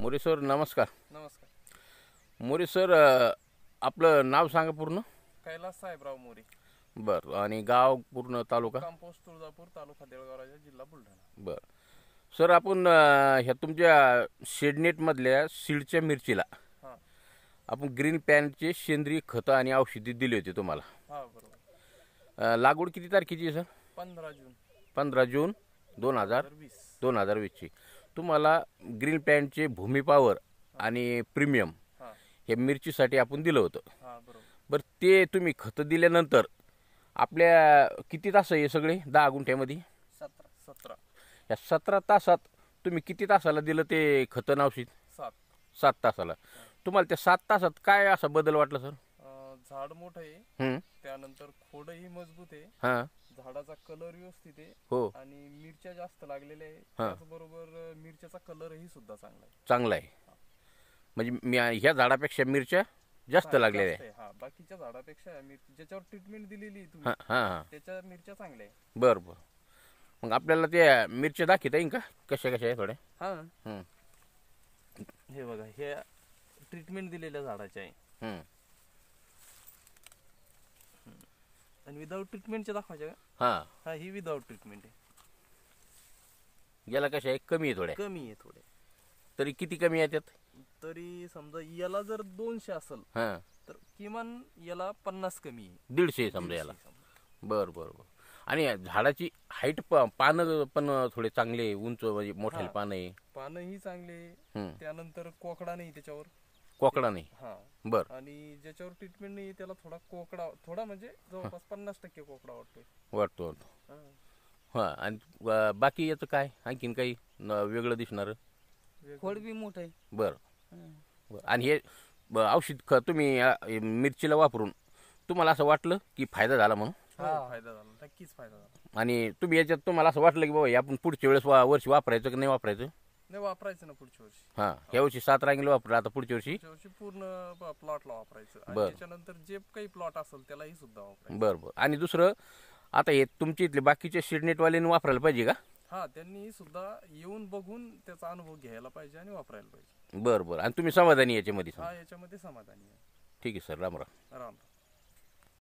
More sir नमस्कार नमस्कार More sir आपलं नाव सांगा पूर्ण कैलास साहेबराव मोरे बर आणि गाव पूर्ण तालुका कंपोस्ट तुळजापूर तालुका देळगाव राजा जिल्हा बुलढाणा बर सर आपण ह्या तुमच्या शेडनेट मधल्या सीडच्या मिरचीला आपण ग्रीन पॅनचे सेंद्रिय खत आणि औषधी दिली होते तुम्हाला बरोबर लागवड किती तारखेची सर पंधरा जून पंधरा जून दोन हजार वीस दोन हजार वीसची तुम्हाला ग्रीन पॅन्टचे भूमी पॉवर आणि प्रीमियम हे मिरचीसाठी आपण दिलं होतं बरं ते तुम्ही खतं दिल्यानंतर आपल्या किती तास आहे सगळे दहा गुंठ्यामध्ये सतरा सतरा या सतरा तासात तुम्ही किती तासाला दिलं ते खतं नावशी सात सात तासाला तुम्हाला त्या सात तासात काय असा बदल वाटला सर झाड मोठं आहे त्यानंतर खोडही मजबूत आहे झाडाचा कलर व्यवस्थित आहे हो आणि मिरच्या जास्त लागलेल्या आहे त्याचबरोबर मिरच्याचा कलरही सुद्धा चांगला आहे चांगला आहे म्हणजे मी ह्या झाडापेक्षा मिरच्या जास्त लागलेल्या आहे हा बाकीच्या झाडापेक्षा ज्याच्यावर ट्रीटमेंट दिलेली आहे तुम्ही हा त्याच्या मिरच्या चांगल्या आहे बरं बरं मग आपल्याला ते मिरच्या दाखवता येईल का कशा कशा आहे थोड्या हा हे बघा हे ट्रीटमेंट दिलेल्या झाडाच्या आहे आणि विदाऊट ट्रीटमेंटच्या दाखवायच्या का हा हा ही विदाऊट ट्रीटमेंट आहे याला कशा आहे कमी आहे थोड्या कमी आहे थोडे तरी किती कमी आहे त्यात तरी समजा याला जर दोनशे असेल हा तर किमान याला पन्नास कमी आहे दीडशे समजा याला बर बर बर आणि झाडाची हाईट पानं पण थोडे चांगले उंच म्हणजे मोठे पान आहे पानही चांगले त्यानंतर कोकडा नाही त्याच्यावर कोकडा नाही हा बर आणि ज्याच्यावर नाही त्याला थोडा कोकडा थोडा म्हणजे जवळपास पन्नास टक्के कोकडा वाटतो वाटतो हा. आणि बाकी याचं काय आणखीन काही वेगळं दिसणार खोड बी मोठं आहे बर आणि हे औषध ख तुम्ही मिरचीला वापरून तुम्हाला असं वाटलं की फायदा झाला म्हणून हो, फायदा झाला नक्कीच फायदा झाला आणि तुम्ही याच्यात तुम्हाला असं वाटलं की बाबा हे आपण पुढच्या वेळेस वर्षी वापरायचं की नाही वापरायचं नाही वापरायचं ना पुढच्या वर्षी हा ह्या वर्षी सात रांगेला वापरलं आता पुढच्या वर्षी वर्षी पूर्ण प्लॉटला वापरायचं आणि बरं. जे काही प्लॉट असेल त्यालाही सुद्धा वापरायचं बरं बरं आणि दुसरं आता हे तुमच्या इथले बाकीचे शिडनेटवाल्याने वापरायला पाहिजे का हा त्यांनी सुद्धा येऊन बघून त्याचा अनुभव घ्यायला पाहिजे आणि वापरायला पाहिजे बर बर आणि तुम्ही समाधानी याच्यामध्ये हा याच्यामध्ये समाधानी आहे ठीक आहे सर राम राम राम राम